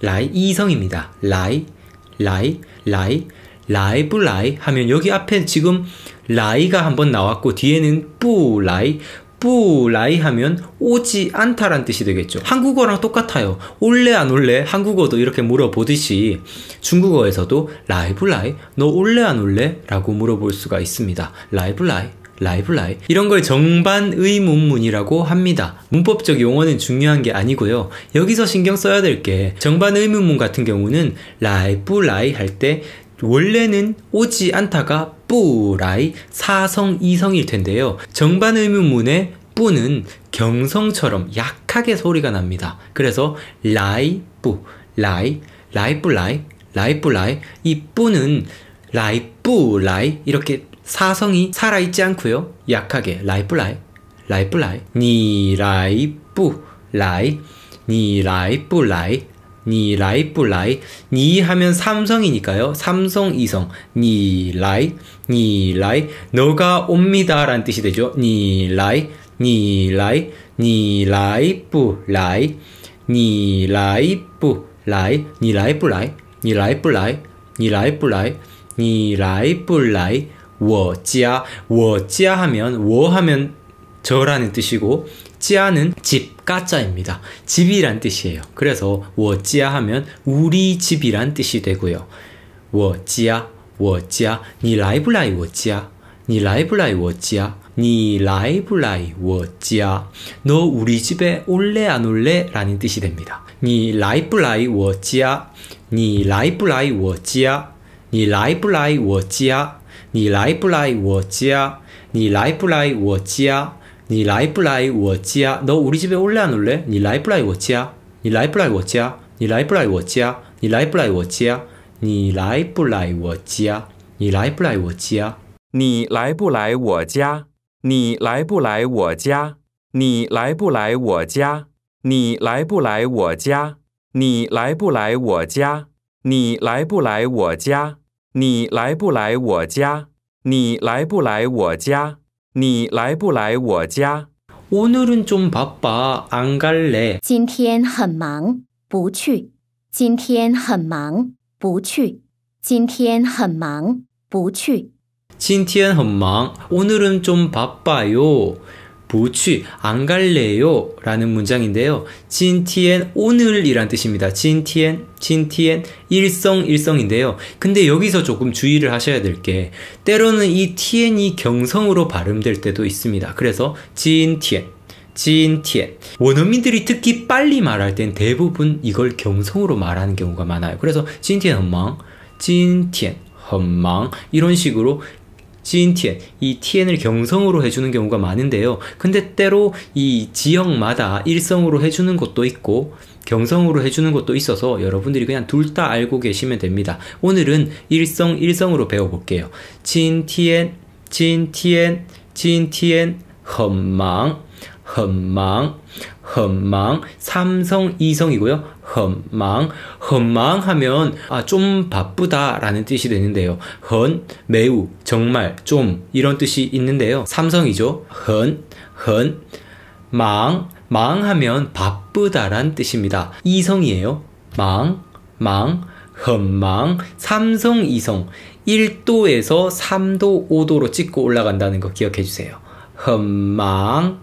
라이 이성입니다. 라이 라이 라이 라이브 라이 하면 여기 앞에 지금 라이가 한번 나왔고 뒤에는 뿌 라이 뿌라이 하면 오지 않다란 뜻이 되겠죠. 한국어랑 똑같아요. 올래 안 올래 한국어도 이렇게 물어보듯이 중국어에서도 라이브 라이 너 올래 안 올래? 라고 물어볼 수가 있습니다. 라이브 라이 라이브라이 이런 걸 정반 의문문이라고 합니다. 문법적 용어는 중요한 게 아니고요. 여기서 신경 써야 될 게 정반 의문문 같은 경우는 라이브라이 할 때 원래는 오지 않다가 뿌라이 사성 이성일 텐데요. 정반 의문문의 뿌는 경성처럼 약하게 소리가 납니다. 그래서 라이뿌 라이 라이뿌라이 라이뿌라이 이 뿌는 라이뿌라이 이렇게 사성이 살아있지 않고요. 약하게 라이플라이 라이플라이 니라이뿌 라이 니라이뿌 라이 니라이뿌 라이 니 하면 삼성이니까요. 삼성 이성 니라이 니라이 너가 옵니다 라는 뜻이 되죠. 니라이 니라이 니라이뿌 라이 니라이뿌 라이 니라이뿌 라이 니라이뿌 라이 니라이뿌 라이 니라이뿌 라이 워지아 워지아 하면 워 하면 저라는 뜻이고 지아는 집 가짜입니다. 집이란 뜻이에요. 그래서 워지아 하면 우리 집이란 뜻이 되고요. 워지아 워지아 니 라이블라이 워지아 니 라이블라이 워지아 니 라이블라이 워지아 너 우리 집에 올래 안 올래? 라는 뜻이 됩니다. 니 라이블라이 워지아 니 라이블라이 워지아 니 라이블라이 워지아 你来不来我家？你来不来我家？你来不来我家？不来我这边来不来我家？你来不来我家？你来不来我家？你来不来我家？你来不来我家？你来不来我家？你来不来我家？你来不来我家？你来不来我家？你来不来我家？你来不来我家？你来不来我家？你来不来我家？你来不来我家？你来不来我家？ 오늘은 좀 바빠. 안 갈래. 今天很忙,不去.今天很忙,不去.今天很忙,不去.今天很忙. 오늘은 좀 바빠요. 보취 안 갈래요 라는 문장인데요. 진티엔 오늘이란 뜻입니다. 진티엔 진티엔 일성 일성인데요. 근데 여기서 조금 주의를 하셔야 될 게 때로는 이 티엔이 경성으로 발음될 때도 있습니다. 그래서 진티엔 진티엔 원어민들이 특히 빨리 말할 땐 대부분 이걸 경성으로 말하는 경우가 많아요. 그래서 진티엔 헌망 진티엔 헌망 이런 식으로 지인 TN, 이티엔을 경성으로 해주는 경우가 많은데요. 근데 때로 이 지역마다 일성으로 해주는 것도 있고, 경성으로 해주는 것도 있어서 여러분들이 그냥 둘 다 알고 계시면 됩니다. 오늘은 일성, 일성으로 배워볼게요. 진, 티엔, 진, 티엔, 진, 티엔, 헌망헌망 험망 삼성 이성이고요. 험망 험망하면 아, 좀 바쁘다라는 뜻이 되는데요. 헌 매우 정말 좀 이런 뜻이 있는데요. 삼성이죠. 헌 헌 망 망하면 바쁘다란 뜻입니다. 이성이에요. 망 망, 험망, 삼성 이성 1도에서 3도, 5도로 찍고 올라간다는 거 기억해 주세요. 험망,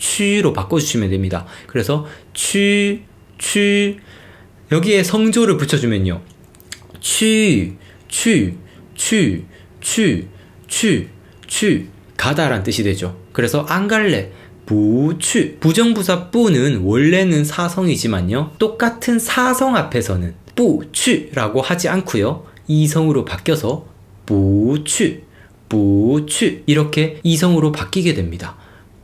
취로 바꿔주시면 됩니다. 그래서 취, 취, 여기에 성조를 붙여주면요. 취, 취, 취, 취, 취, 취, 가다란 뜻이 되죠. 그래서 안 갈래, 부추. 부정부사 뿌는 원래는 사성이지만요. 똑같은 사성 앞에서는 부추라고 하지 않고요. 이성으로 바뀌어서 부추, 부추 이렇게 이성으로 바뀌게 됩니다.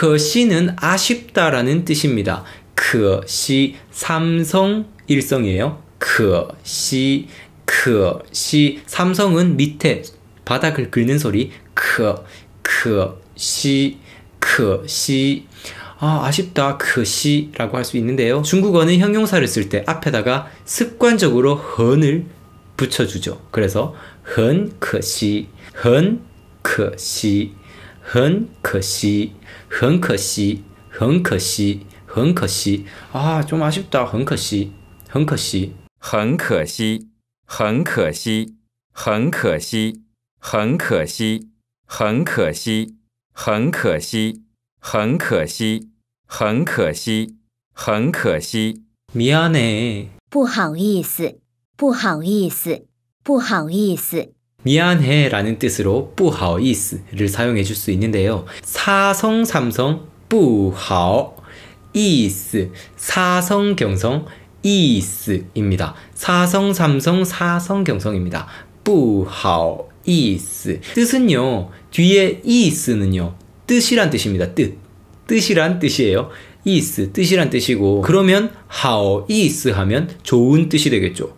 可시는 아쉽다라는 뜻입니다. 그시 삼성 일성이에요. 그시 그시 삼성은 밑에 바닥을 긁는 소리 그 그시 그시 아, 아쉽다, 그시라고 할 수 있는데요. 중국어는 형용사를 쓸 때 앞에다가 습관적으로 헌을 붙여주죠. 그래서 헌, 그시, 헌, 그시, 헌, 그시. 很可惜，很可惜，很可惜啊！佐马很可惜，很可惜，很可惜，很可惜，很可惜，很可惜，很可惜，很可惜，很可惜，很可惜。미안 해， 不好意思，不好意思，不好意思。 미안해 라는 뜻으로 뿌하오이스를 사용해 줄 수 있는데요. 사성 삼성 뿌하오 이스 사성 경성 이스입니다. 사성 삼성 사성 경성입니다. 뿌하오 이스 뜻은요. 뒤에 이스는요. 뜻이란 뜻입니다. 뜻. 뜻이란 뜻이에요. 이스 뜻이란 뜻이고 그러면 하오 이스 하면 좋은 뜻이 되겠죠.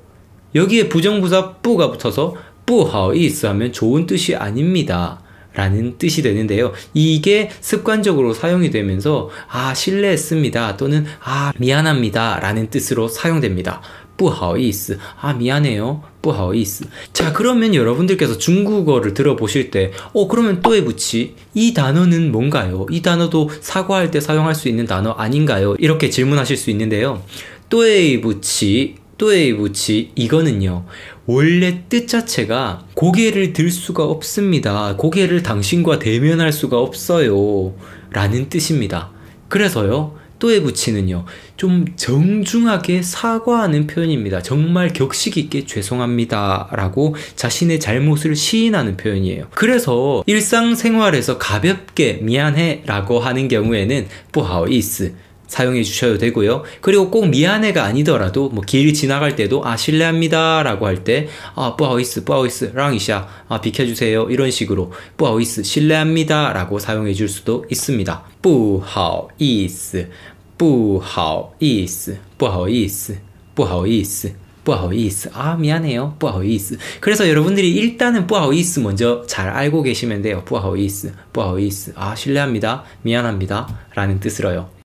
여기에 부정부사 뿌가 붙어서 不好意思 하면 좋은 뜻이 아닙니다. 라는 뜻이 되는데요. 이게 습관적으로 사용이 되면서 아 실례했습니다 또는 아 미안합니다 라는 뜻으로 사용됩니다. 不好意思.아 미안해요. 不好意思.자 그러면 여러분들께서 중국어를 들어보실 때 어 그러면 또에 붙이 이 단어는 뭔가요? 이 단어도 사과할 때 사용할 수 있는 단어 아닌가요? 이렇게 질문하실 수 있는데요. 또에 붙이 또에 무치 이거는요 원래 뜻 자체가 고개를 들 수가 없습니다 고개를 당신과 대면할 수가 없어요 라는 뜻입니다 그래서요 또에 부치는요 좀 정중하게 사과하는 표현입니다 정말 격식 있게 죄송합니다 라고 자신의 잘못을 시인하는 표현이에요 그래서 일상생활에서 가볍게 미안해 라고 하는 경우에는 뿌하오이스 사용해 주셔도 되고요. 그리고 꼭 미안해가 아니더라도 뭐길 지나갈 때도 아 실례합니다 라고 할 때아 뿌아오이스 뿌아오이스 랑이샤 아 비켜주세요 이런 식으로 뿌아오이스 실례합니다 라고 사용해 줄 수도 있습니다. 뿌하오이스 뿌하오이스 뿌하오이스 뿌하오이스 뿌하오이스 아 미안해요 뿌하오이스 그래서 여러분들이 일단은 뿌하오이스 먼저 잘 알고 계시면 돼요 뿌하오이스 뿌하오이스 아 실례합니다 미안합니다 라는 뜻으로요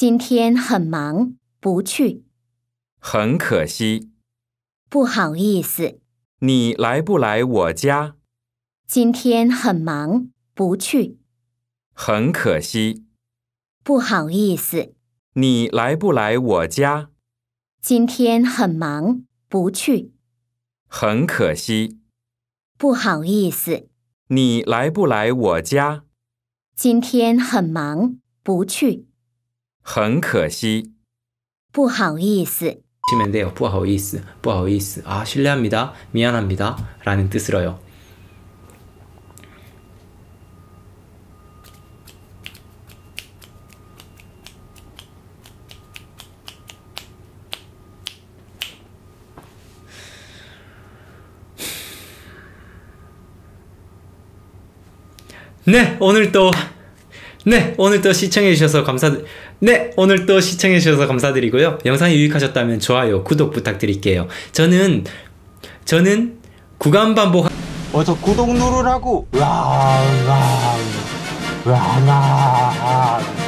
今天很忙，不去。很可惜。不好意思。你来不来我家？今天很忙，不去。很可惜。不好意思。你来不来我家？今天很忙，不去。很可惜。不好意思。你来不来我家？今天很忙，不去。 很可惜。不好意思。치면 돼요. 不好意思,不好意思. 아, 실례합니다. 미안합니다. 라는 뜻으로요. 네, 오늘도 네, 오늘도 시청해주셔서 감사, 네, 오늘도 시청해주셔서 감사드리고요. 영상이 유익하셨다면 좋아요, 구독 부탁드릴게요. 저는, 저는 구간 반복, 어서 구독 누르라고! 으아, 으아, 으